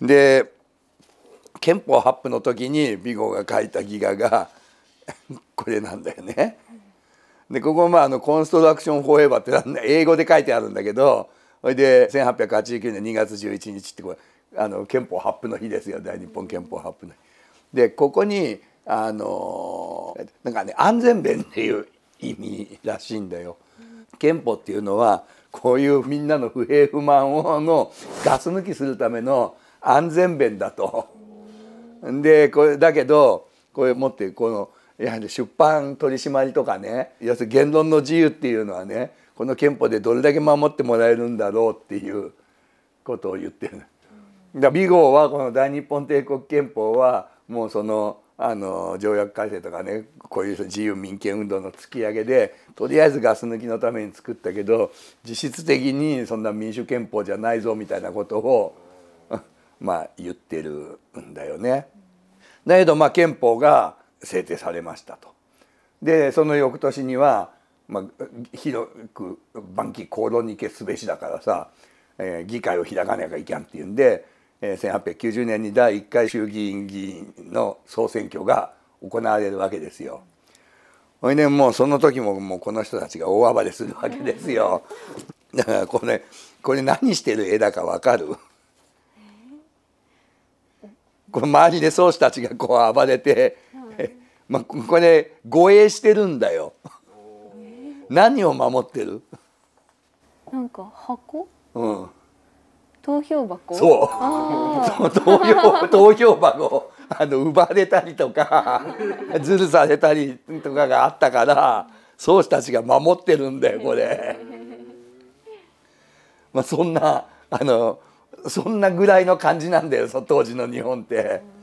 で憲法発布の時に美ゴが書いたギガが これなんだよね。でここまああのコンストラクションフォーエバーって英語で書いてあるんだけどそれで1889年2月11日ってこれあの憲法発布の日ですよ大日本憲法発布の日。でここにあのなんかね安全弁っていう意味らしいんだよ。憲法っていうのはこういうみんなの不平不満をのガス抜きするための安全弁だと。でこれだけどこれ持ってこのやはり出版取り締まりとかね要するに言論の自由っていうのはねこの憲法でどれだけ守ってもらえるんだろうっていうことを言ってる。だ美号はこの大日本帝国憲法はもうそのあの条約改正とかねこういう自由民権運動の突き上げでとりあえずガス抜きのために作ったけど実質的にそんな民主憲法じゃないぞみたいなことをまあ、言ってるんだよね。だけどまあ憲法が制定されましたと。でその翌年には、まあ、広く晩期公論に決すべしだからさ、えー、議会を開かなきゃいけんっていうんで、えー、1890年に第1回衆議院議員の総選挙が行われるわけですよ。ほいでもうその時ももうこの人たちが大暴れするわけですよ。だからこれこれ何してる絵だかわかるこの周りで宗師たちがこう暴れて、はい、まあ、これで、護衛してるんだよ。何を守ってるなんか箱、うん、投票箱そう 投票投票箱あの奪われたりとか ずるされたりとかがあったから宗師たちが守ってるんだよこれ。まあ、そんなあのそんなぐらいの感じなんだよ当時の日本って。